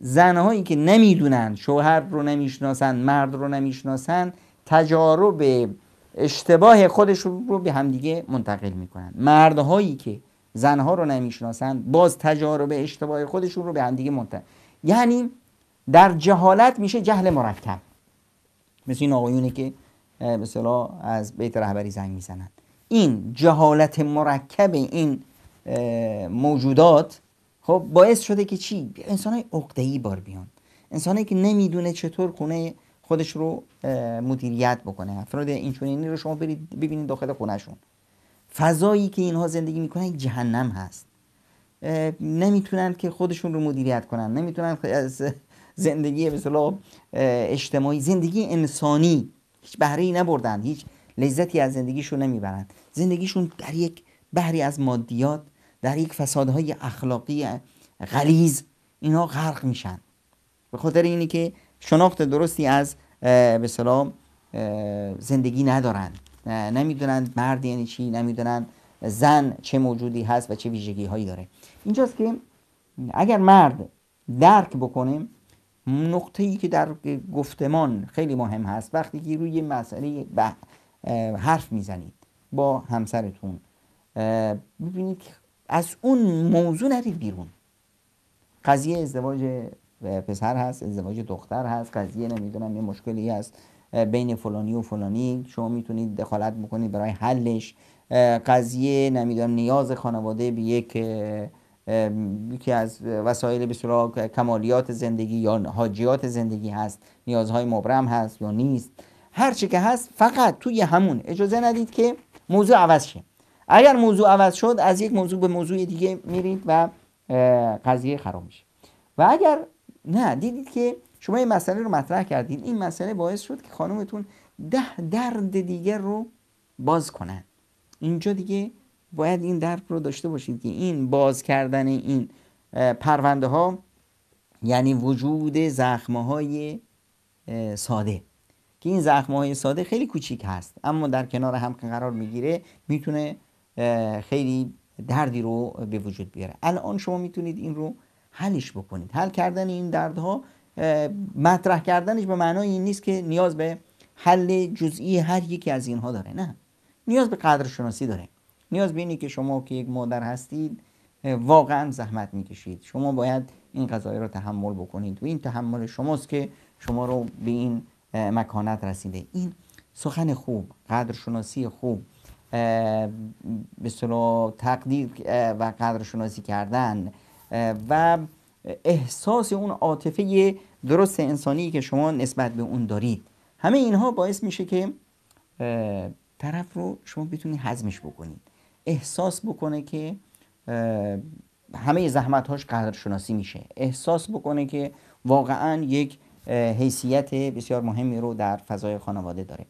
زنهایی که نمیدونن شوهر رو نمیشناسن مرد رو نمیشناسن تجارب اشتباه خودشون رو به همدیگه منتقل میکنن مردهایی که زنها رو نمیشناسن باز تجارب اشتباه خودشون رو به همدیگه منتقل یعنی در جهالت میشه جهل مرکب مثل این آقایونه که مثلا از بیت رهبری زنگ میزنن این جهالت مرکب این موجودات خب باعث شده که چی انسان های ای بار بیان انسانی که نمیدونه چطور خونه خودش رو مدیریت بکنه افراد اینچنینی رو شما برید ببینید داخل خونهشون فضایی که اینها زندگی میکنن جهنم هست نمیتونن که خودشون رو مدیریت کنن نمیتونن از زندگی مثلا اجتماعی زندگی انسانی هیچ بهره ای نبردن هیچ لذتی از زندگیشون نمیبرن زندگیشون در یک بهری از مادیات در یک فسادهای اخلاقی غلیز اینها غرق میشن به خاطر اینی که شناخت درستی از به سلام زندگی ندارن نمیدونن مرد یعنی چی نمیدونن زن چه موجودی هست و چه ویژگی هایی داره اینجاست که اگر مرد درک بکنه نقطه ای که در گفتمان خیلی مهم هست وقتی که روی مسئله حرف میزنید با همسرتون ببینید از اون موضوع نرید بیرون قضیه ازدواج پسر هست ازدواج دختر هست قضیه نمیدونم یه مشکلی هست بین فلانی و فلانی شما میتونید دخالت بکنید برای حلش قضیه نمیدونم نیاز خانواده به یک یکی از وسایل به کمالیات زندگی یا حاجیات زندگی هست نیازهای مبرم هست یا نیست هر چی که هست فقط توی همون اجازه ندید که موضوع عوض شه اگر موضوع عوض شد از یک موضوع به موضوع دیگه میرید و قضیه خراب میشه و اگر نه دیدید که شما این مسئله رو مطرح کردید این مسئله باعث شد که خانومتون ده درد دیگر رو باز کنن اینجا دیگه باید این درد رو داشته باشید که این باز کردن این پرونده ها یعنی وجود زخمه های ساده که این زخمه های ساده خیلی کوچیک هست اما در کنار هم که قرار میگیره میتونه خیلی دردی رو به وجود بیاره الان شما میتونید این رو حلش بکنید حل کردن این دردها مطرح کردنش به معنای این نیست که نیاز به حل جزئی هر یکی از اینها داره نه نیاز به قدرشناسی داره نیاز به اینی که شما که یک مادر هستید واقعا زحمت میکشید شما باید این قضایی رو تحمل بکنید و این تحمل شماست که شما رو به این مکانت رسیده این سخن خوب قدرشناسی خوب به تقدیر و قدرشناسی کردن و احساس اون عاطفه درست انسانی که شما نسبت به اون دارید همه اینها باعث میشه که طرف رو شما بتونید هضمش بکنید احساس بکنه که همه زحمت هاش قدرشناسی میشه احساس بکنه که واقعا یک حیثیت بسیار مهمی رو در فضای خانواده داره